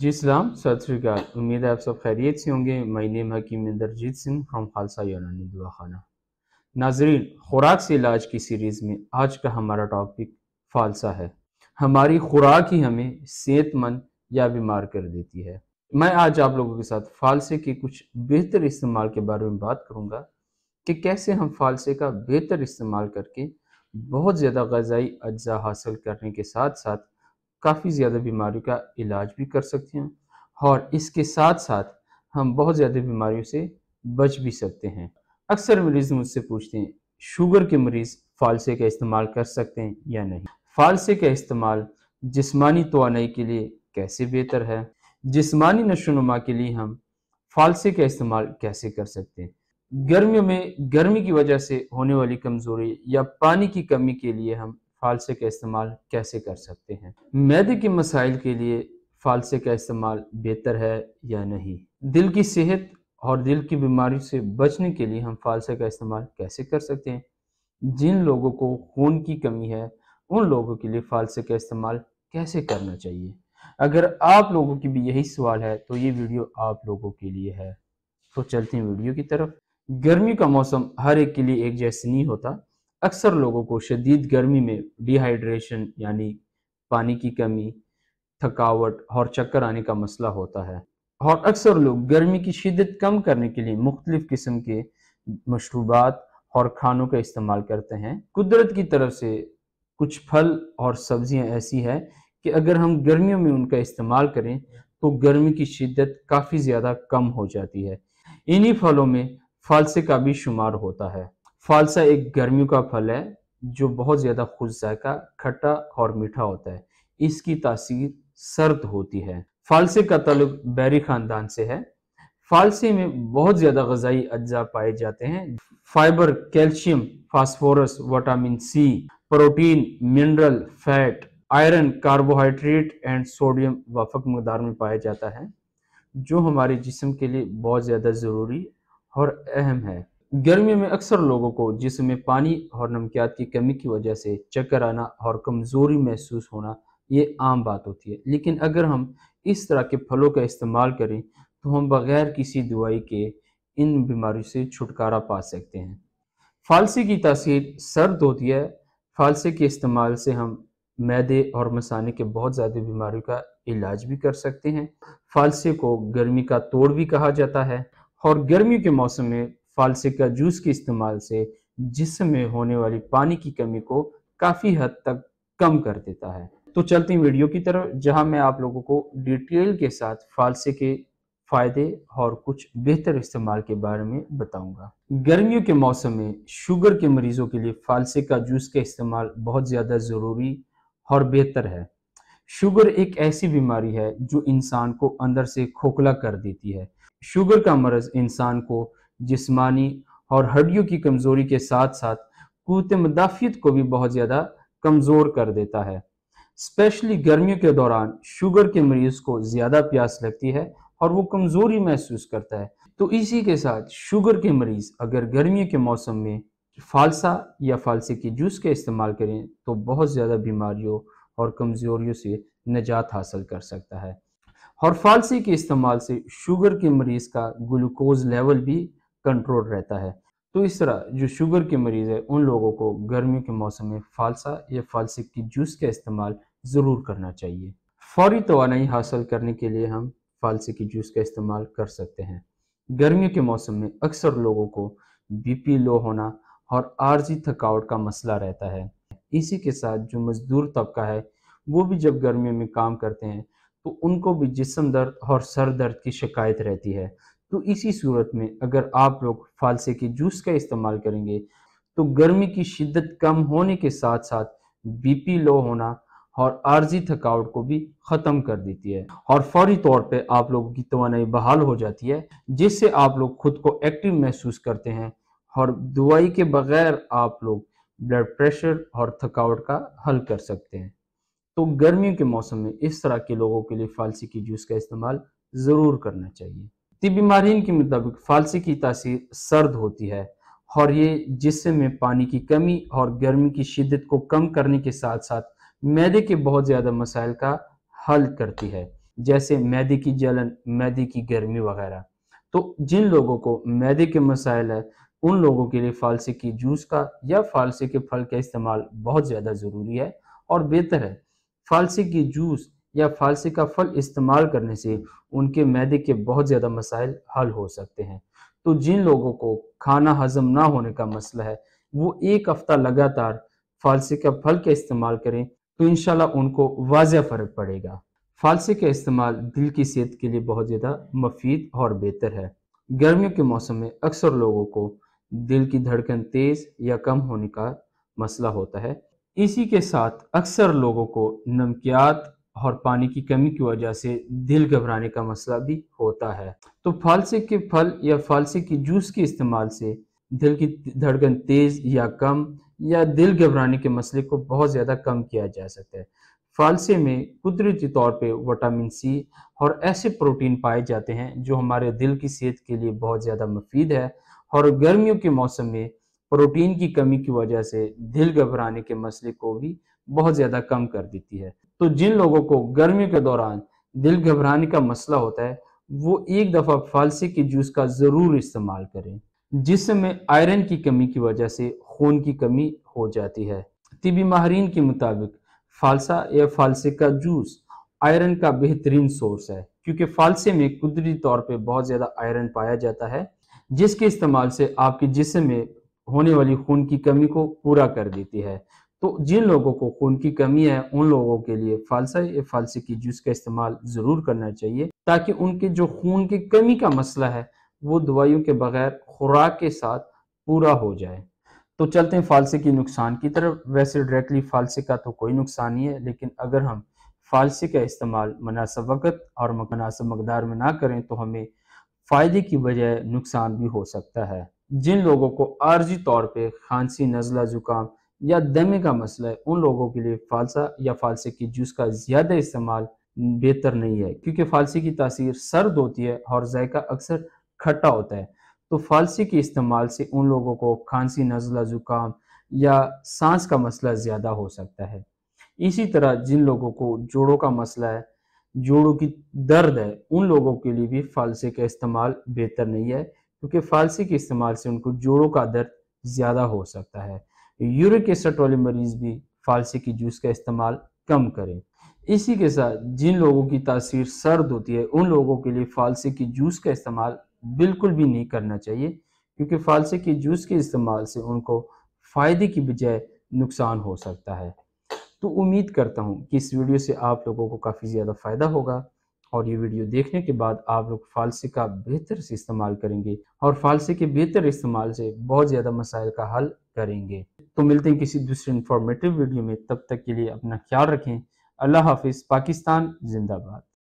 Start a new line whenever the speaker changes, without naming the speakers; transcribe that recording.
जी सलाम सत श्रीकाल उम्मीद है आप सब खैरियत से होंगे my name Hakim Inderjit Singh from Khalsa Unani Dawakhana नाजरीन खुराक से इलाज की सीरीज़ में आज का हमारा टॉपिक फालसा है हमारी खुराक ही हमें सेहतमंद या बीमार कर देती है मैं आज आप लोगों के साथ फालसे के कुछ बेहतर इस्तेमाल के बारे में बात करूँगा कि कैसे हम फालसे का बेहतर इस्तेमाल करके बहुत ज़्यादा गज़ाई अज्जा हासिल करने के साथ साथ काफ़ी ज़्यादा बीमारियों का इलाज भी कर सकते हैं और इसके साथ साथ हम बहुत ज़्यादा बीमारियों से बच भी सकते हैं अक्सर मरीज़ मुझसे पूछते हैं शुगर के मरीज़ फालसे का इस्तेमाल कर सकते हैं या नहीं फालसे का इस्तेमाल जिसमानी तोानाई के लिए कैसे बेहतर है जिसमानी नशोनुमा के लिए हम फालसे का इस्तेमाल कैसे कर सकते हैं गर्मियों में गर्मी की वजह से होने वाली कमज़ोरी या पानी की कमी के लिए हम फालसे का इस्तेमाल कैसे कर सकते हैं मैदे के मसाइल के लिए फालसे का इस्तेमाल बेहतर है या नहीं दिल की सेहत और दिल की बीमारी से बचने के लिए हम फालसे का इस्तेमाल कैसे कर सकते हैं जिन लोगों को खून की कमी है उन लोगों के लिए फालसे का इस्तेमाल कैसे करना चाहिए अगर आप लोगों की भी यही सवाल है तो ये वीडियो आप लोगों के लिए है तो चलते हैं वीडियो की तरफ गर्मी का मौसम हर एक के लिए एक जैसे नहीं होता अक्सर लोगों को शदीद गर्मी में डिहाइड्रेशन यानी पानी की कमी थकावट और चक्कर आने का मसला होता है और अक्सर लोग गर्मी की शिदत कम करने के लिए मुख्तलिफ़ किस्म के मशरूबात और खानों का इस्तेमाल करते हैं कुदरत की तरफ से कुछ फल और सब्जियां ऐसी है कि अगर हम गर्मियों में उनका इस्तेमाल करें तो गर्मी की शिद्दत काफ़ी ज़्यादा कम हो जाती है इन्हीं फलों में फालसे का भी शुमार होता है फालसा एक गर्मियों का फल है जो बहुत ज़्यादा खुश जायका खट्टा और मीठा होता है इसकी तासीर सर्द होती है फालसे का तल्लुक बैरी खानदान से है फालसे में बहुत ज़्यादा गजाई अज्जा पाए जाते हैं fibre calcium phosphorus vitamin C protein mineral fat iron carbohydrate and sodium वफक मकदार में पाया जाता है जो हमारे जिसम के लिए बहुत ज़्यादा ज़रूरी और अहम है गर्मियों में अक्सर लोगों को जिसम में पानी और नमकियात की कमी की वजह से चक्कर आना और कमज़ोरी महसूस होना ये आम बात होती है लेकिन अगर हम इस तरह के फलों का इस्तेमाल करें तो हम बग़ैर किसी दवाई के इन बीमारियों से छुटकारा पा सकते हैं फालसी की तासीर सर्द होती है फालसी के इस्तेमाल से हम मैदे और मसाने के बहुत ज़्यादा बीमारियों का इलाज भी कर सकते हैं फालसी को गर्मी का तोड़ भी कहा जाता है और गर्मी के मौसम में का जूस के इस्तेमाल से जिसम में होने वाली पानी की कमी को काफ़ी हद तक कम कर देता है तो चलते हैं वीडियो की तरफ जहां मैं आप लोगों को डिटेल के साथ फालसे के फायदे और कुछ बेहतर इस्तेमाल के बारे में बताऊंगा गर्मियों के मौसम में शुगर के मरीजों के लिए फालसे का जूस का इस्तेमाल बहुत ज़्यादा ज़रूरी और बेहतर है शुगर एक ऐसी बीमारी है जो इंसान को अंदर से खोखला कर देती है शुगर का मरज इंसान को जिस्मानी और हड्डियों की कमजोरी के साथ साथ कुत मदाफियत को भी बहुत ज़्यादा कमज़ोर कर देता है स्पेशली गर्मियों के दौरान शुगर के मरीज को ज़्यादा प्यास लगती है और वो कमज़ोरी महसूस करता है तो इसी के साथ शुगर के मरीज़ अगर गर्मियों के मौसम में फालसा या फालसे के जूस का इस्तेमाल करें तो बहुत ज़्यादा बीमारियों और कमज़ोरियों से निजात हासिल कर सकता है और फालसे के इस्तेमाल से शुगर के मरीज़ का ग्लूकोज लेवल भी कंट्रोल रहता है तो इस तरह जो शुगर के मरीज़ है उन लोगों को गर्मियों के मौसम में फालसा या फालसिक की जूस का इस्तेमाल ज़रूर करना चाहिए फौरी तोानाई हासिल करने के लिए हम फालसे की जूस का इस्तेमाल कर सकते हैं गर्मियों के मौसम में अक्सर लोगों को बीपी लो होना और आर्जी थकावट का मसला रहता है इसी के साथ जो मजदूर तबका है वो भी जब गर्मियों में काम करते हैं तो उनको भी जिसम दर्द और सर दर्द की शिकायत रहती है तो इसी सूरत में अगर आप लोग फालसे के जूस का इस्तेमाल करेंगे तो गर्मी की शिद्दत कम होने के साथ साथ बीपी लो होना और आर्जी थकावट को भी ख़त्म कर देती है और फौरी तौर पे आप लोगों की तोनाई बहाल हो जाती है जिससे आप लोग खुद को एक्टिव महसूस करते हैं और दवाई के बगैर आप लोग ब्लड प्रेशर और थकावट का हल कर सकते हैं तो गर्मियों के मौसम में इस तरह के लोगों के लिए फालसी की जूस का इस्तेमाल ज़रूर करना चाहिए तिबी माहरीन के मुताबिक फालसी की तासीर सर्द होती है और ये जिसम में पानी की कमी और गर्मी की शिद्दत को कम करने के साथ साथ मैदे के बहुत ज़्यादा मसाइल का हल करती है जैसे मैदे की जलन मैदे की गर्मी वगैरह तो जिन लोगों को मैदे के मसाइल है उन लोगों के लिए फालसे की जूस का या फालसे के फल का इस्तेमाल बहुत ज़्यादा ज़रूरी है और बेहतर है फालसे की जूस या फालसी का फल इस्तेमाल करने से उनके मैदे के बहुत ज़्यादा मसाइल हल हो सकते हैं तो जिन लोगों को खाना हजम ना होने का मसला है वो एक हफ्ता लगातार फालसी का फल का इस्तेमाल करें तो इनशाला उनको वाज़ फ़र्क पड़ेगा फालसी का इस्तेमाल दिल की सेहत के लिए बहुत ज़्यादा मफीद और बेहतर है गर्मियों के मौसम में अक्सर लोगों को दिल की धड़कन तेज़ या कम होने का मसला होता है इसी के साथ अक्सर लोगों को नमकियात और पानी की कमी की वजह से दिल घबराने का मसला भी होता है तो फालसे के फल या फालसे के जूस के इस्तेमाल से दिल की धड़कन तेज या कम या दिल घबराने के मसले को बहुत ज़्यादा कम किया जा सकता है फालसे में कुदरती तौर पे विटामिन सी और ऐसे प्रोटीन पाए जाते हैं जो हमारे दिल की सेहत के लिए बहुत ज़्यादा मुफीद है और गर्मियों के मौसम में प्रोटीन की कमी की वजह से दिल घबराने के मसले को भी बहुत ज्यादा कम कर देती है तो जिन लोगों को गर्मी के दौरान दिल घबराने का मसला होता है वो एक दफा फालसी के जूस का जरूर इस्तेमाल करें जिसमें आयरन की कमी की वजह से खून की कमी हो जाती है तिबी माहरीन के मुताबिक फालसा या फालसे का जूस आयरन का बेहतरीन सोर्स है क्योंकि फालसे में कुदरती तौर पर बहुत ज़्यादा आयरन पाया जाता है जिसके इस्तेमाल से आपके जिसम में होने वाली खून की कमी को पूरा कर देती है तो जिन लोगों को खून की कमी है उन लोगों के लिए फालसा या फालसे की जूस का इस्तेमाल ज़रूर करना चाहिए ताकि उनके जो खून की कमी का मसला है वो दवाइयों के बगैर खुराक के साथ पूरा हो जाए तो चलते हैं फालसे की नुकसान की तरफ वैसे डायरेक्टली फालसे का तो कोई नुकसान नहीं है लेकिन अगर हम फालसे का इस्तेमाल मुनासब वक़्त और मुनासब मकदार में ना करें तो हमें फ़ायदे की बजाय नुकसान भी हो सकता है जिन लोगों को आर्जी तौर पर खांसी नज़ला ज़ुकाम या दमे का मसला है उन लोगों के लिए फालसा या फालसे के जूस का ज़्यादा इस्तेमाल बेहतर नहीं है क्योंकि फालसी की तासीर सर्द होती है और जायका अक्सर खट्टा होता है तो फालसी के इस्तेमाल से उन लोगों को खांसी नज़ला ज़ुकाम या सांस का मसला ज़्यादा हो सकता है इसी तरह जिन लोगों को जोड़ों का मसला है जोड़ों की दर्द है उन लोगों के लिए भी फालसे का इस्तेमाल बेहतर नहीं है क्योंकि फालसी के इस्तेमाल से उनको जोड़ों का दर्द ज़्यादा हो सकता है यूरिक एसिड टॉलीमरीज भी फालसे की जूस का इस्तेमाल कम करें इसी के साथ जिन लोगों की तासीर सर्द होती है उन लोगों के लिए फालसे की जूस का इस्तेमाल बिल्कुल भी नहीं करना चाहिए क्योंकि फालसे के जूस के इस्तेमाल से उनको फ़ायदे की बजाय नुकसान हो सकता है तो उम्मीद करता हूँ कि इस वीडियो से आप लोगों को काफ़ी ज़्यादा फ़ायदा होगा और ये वीडियो देखने के बाद आप लोग फालसे का बेहतर से इस्तेमाल करेंगे और फालसे के बेहतर इस्तेमाल से बहुत ज़्यादा मसाइल का हल करेंगे तो मिलते हैं किसी दूसरे इंफॉर्मेटिव वीडियो में तब तक के लिए अपना ख्याल रखें अल्लाह हाफिज़ पाकिस्तान जिंदाबाद